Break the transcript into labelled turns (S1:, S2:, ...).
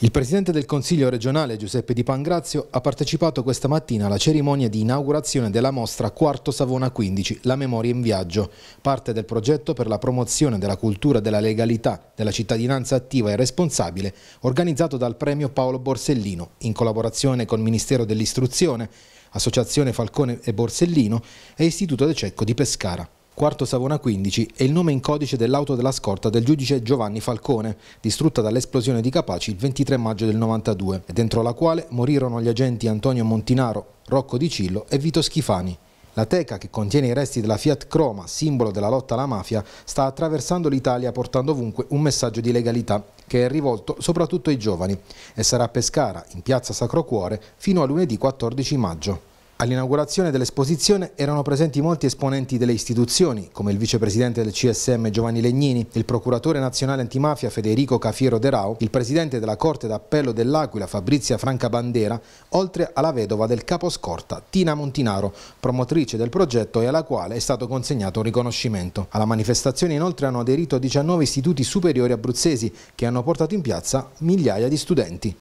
S1: Il presidente del Consiglio regionale Giuseppe Di Pangrazio ha partecipato questa mattina alla cerimonia di inaugurazione della mostra Quarto Savona 15, La memoria in viaggio, parte del progetto per la promozione della cultura della legalità, della cittadinanza attiva e responsabile, organizzato dal premio Paolo Borsellino, in collaborazione col Ministero dell'Istruzione, Associazione Falcone e Borsellino e Istituto De Cecco di Pescara. Quarto Savona 15 è il nome in codice dell'auto della scorta del giudice Giovanni Falcone, distrutta dall'esplosione di Capaci il 23 maggio del 92, e dentro la quale morirono gli agenti Antonio Montinaro, Rocco Di Cillo e Vito Schifani. La teca, che contiene i resti della Fiat Croma, simbolo della lotta alla mafia, sta attraversando l'Italia portando ovunque un messaggio di legalità che è rivolto soprattutto ai giovani e sarà a Pescara, in piazza Sacro Cuore, fino a lunedì 14 maggio. All'inaugurazione dell'esposizione erano presenti molti esponenti delle istituzioni, come il vicepresidente del CSM Giovanni Legnini, il procuratore nazionale antimafia Federico Cafiero De Rao, il presidente della Corte d'Appello dell'Aquila Fabrizia Franca Bandera, oltre alla vedova del caposcorta Tina Montinaro, promotrice del progetto e alla quale è stato consegnato un riconoscimento. Alla manifestazione inoltre hanno aderito 19 istituti superiori abruzzesi che hanno portato in piazza migliaia di studenti.